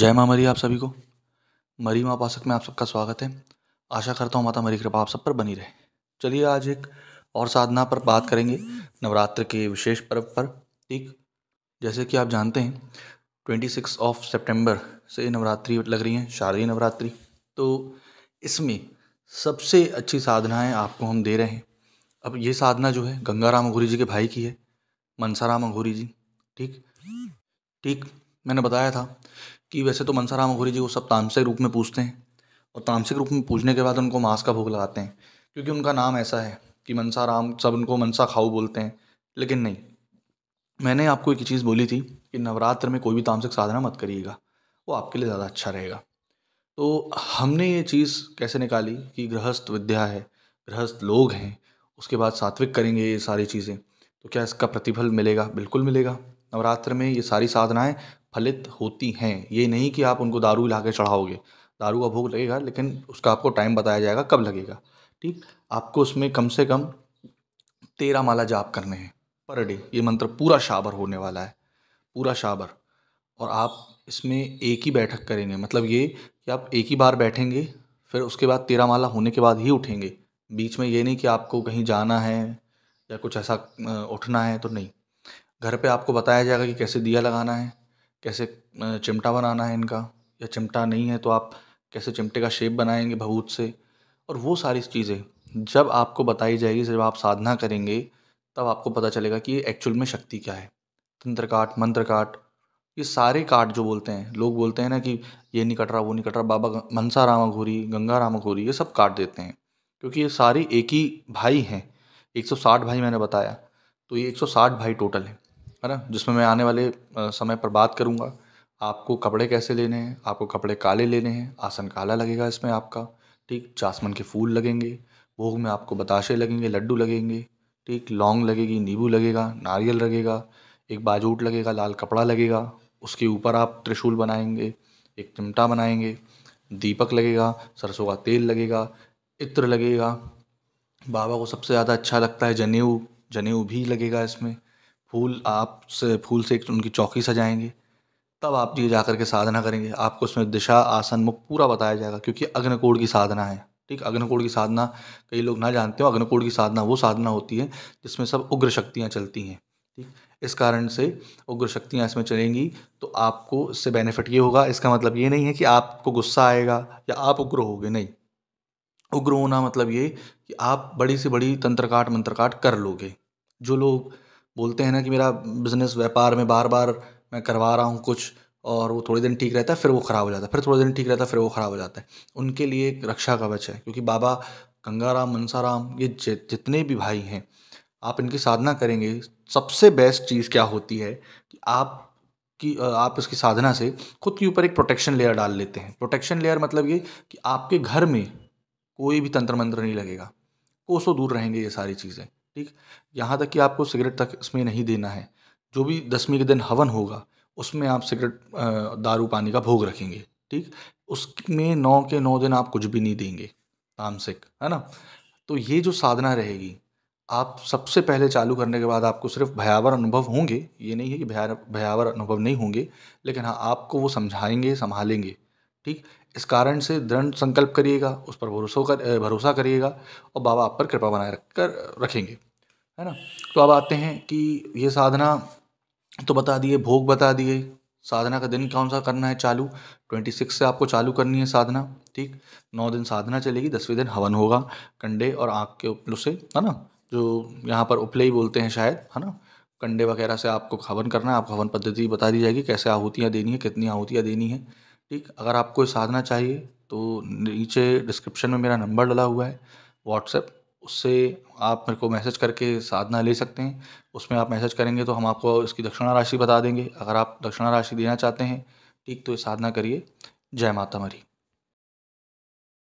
जय माँ मरी आप सभी को मरी माँ उपासक में आप सबका स्वागत है आशा करता हूँ माता मरी कृपा आप सब पर बनी रहे चलिए आज एक और साधना पर बात करेंगे नवरात्र के विशेष पर्व पर ठीक जैसे कि आप जानते हैं ट्वेंटी सिक्स ऑफ सेप्टेम्बर से नवरात्रि लग रही हैं शारदीय नवरात्रि तो इसमें सबसे अच्छी साधनाएँ आपको हम दे रहे हैं अब ये साधना जो है गंगाराम अघोरी जी के भाई की है मनसाराम अघोरी जी ठीक ठीक मैंने बताया था कि वैसे तो मनसाराम अघोरी जी वो सब तामसिक रूप में पूछते हैं और तामसिक रूप में पूछने के बाद उनको मांस का भोग लगाते हैं क्योंकि उनका नाम ऐसा है कि मनसाराम सब उनको मनसा खाऊ बोलते हैं लेकिन नहीं मैंने आपको एक चीज़ बोली थी कि नवरात्र में कोई भी तामसिक साधना मत करिएगा वो आपके लिए ज़्यादा अच्छा रहेगा तो हमने ये चीज़ कैसे निकाली कि गृहस्थ विद्या है गृहस्थ लोग हैं उसके बाद सात्विक करेंगे ये सारी चीज़ें तो क्या इसका प्रतिफल मिलेगा बिल्कुल मिलेगा नवरात्र में ये सारी साधनाएं फलित होती हैं ये नहीं कि आप उनको दारू ला के चढ़ाओगे दारू का भोग लगेगा लेकिन उसका आपको टाइम बताया जाएगा कब लगेगा ठीक आपको उसमें कम से कम तेरह माला जाप करने हैं पर डे ये मंत्र पूरा शाबर होने वाला है पूरा शाबर और आप इसमें एक ही बैठक करेंगे मतलब ये कि आप एक ही बार बैठेंगे फिर उसके बाद तेरह माला होने के बाद ही उठेंगे बीच में ये नहीं कि आपको कहीं जाना है या कुछ ऐसा उठना है तो नहीं घर पे आपको बताया जाएगा कि कैसे दिया लगाना है कैसे चिमटा बनाना है इनका या चिमटा नहीं है तो आप कैसे चिमटे का शेप बनाएंगे भभूत से और वो सारी चीज़ें जब आपको बताई जाएगी जब आप साधना करेंगे तब आपको पता चलेगा कि ये एक्चुअल में शक्ति क्या है तंत्र काट मंत्र काट ये सारे काट जो बोलते हैं लोग बोलते हैं ना कि ये नहीं कट रहा वो नहीं कट रहा बाबा मनसा राम घोरी गंगा राम घोरी ये सब काट देते हैं क्योंकि ये सारे एक ही भाई हैं 160 भाई मैंने बताया तो ये 160 भाई टोटल हैं है ना जिसमें मैं आने वाले समय पर बात करूँगा आपको कपड़े कैसे लेने हैं आपको कपड़े काले लेने हैं आसन काला लगेगा इसमें आपका ठीक जासमन के फूल लगेंगे भोग में आपको बताशे लगेंगे लड्डू लगेंगे ठीक लौंग लगेगी नींबू लगेगा नारियल लगेगा एक बाजूट लगेगा लाल कपड़ा लगेगा उसके ऊपर आप त्रिशूल बनाएंगे एक चिमटा बनाएंगे दीपक लगेगा सरसों का तेल लगेगा इत्र लगेगा बाबा को सबसे ज़्यादा अच्छा लगता है जनेऊ जनेऊ भी लगेगा इसमें फूल आप से फूल से एक उनकी चौकी सजाएंगे तब आप ये जा कर के साधना करेंगे आपको उसमें दिशा आसन मुख पूरा बताया जाएगा क्योंकि अग्निकोण की साधना है ठीक अग्निकोड़ की साधना कई लोग ना जानते हो अग्निकोण की साधना वो साधना होती है जिसमें सब उग्र शक्तियाँ चलती हैं ठीक इस कारण से उग्र शक्तियाँ इसमें चलेंगी तो आपको इससे बेनिफिट ये होगा इसका मतलब ये नहीं है कि आपको गुस्सा आएगा या आप उग्र होगे नहीं उग्र होना मतलब ये कि आप बड़ी से बड़ी तंत्रकाट मंत्रकाट कर लोगे जो लोग बोलते हैं ना कि मेरा बिज़नेस व्यापार में बार बार मैं करवा रहा हूँ कुछ और वो थोड़ी दिन ठीक रहता है फिर वो ख़राब हो जाता है फिर थोड़े दिन ठीक रहता है फिर वो ख़राब हो जाता है उनके लिए एक रक्षा कवच है क्योंकि बाबा गंगाराम मनसाराम ये जितने भी भाई हैं आप इनकी साधना करेंगे सबसे बेस्ट चीज़ क्या होती है कि आप कि आप इसकी साधना से खुद के ऊपर एक प्रोटेक्शन लेयर डाल लेते हैं प्रोटेक्शन लेयर मतलब ये कि आपके घर में कोई भी तंत्र मंत्र नहीं लगेगा कोसों दूर रहेंगे ये सारी चीज़ें ठीक यहाँ तक कि आपको सिगरेट तक इसमें नहीं देना है जो भी दसवीं के दिन हवन होगा उसमें आप सिगरेट दारू पानी का भोग रखेंगे ठीक उसमें नौ के नौ दिन आप कुछ भी नहीं देंगे तामसिक है ना तो ये जो साधना रहेगी आप सबसे पहले चालू करने के बाद आपको सिर्फ भयावर अनुभव होंगे ये नहीं है कि भयावर अनुभव नहीं होंगे लेकिन हाँ आपको वो समझाएंगे संभालेंगे ठीक इस कारण से दृढ़ संकल्प करिएगा उस पर भरोसा कर भरोसा करिएगा और बाबा आप पर कृपा बनाए रख कर रखेंगे है ना तो अब आते हैं कि ये साधना तो बता दिए भोग बता दिए साधना का दिन कौन सा करना है चालू ट्वेंटी सिक्स से आपको चालू करनी है साधना ठीक नौ दिन साधना चलेगी दसवें दिन हवन होगा कंडे और आँख के उपलू से है ना जो यहाँ पर उपले बोलते हैं शायद है ना कंडे वगैरह से आपको हवन करना है आपको हवन पद्धति बता दी जाएगी कैसे आहूतियाँ देनी है कितनी आहूतियाँ देनी है ठीक अगर आपको साधना चाहिए तो नीचे डिस्क्रिप्शन में मेरा नंबर डला हुआ है व्हाट्सएप उससे आप मेरे को मैसेज करके साधना ले सकते हैं उसमें आप मैसेज करेंगे तो हम आपको इसकी दक्षिणा राशि बता देंगे अगर आप दक्षिणा राशि देना चाहते हैं ठीक तो ये साधना करिए जय माता मरी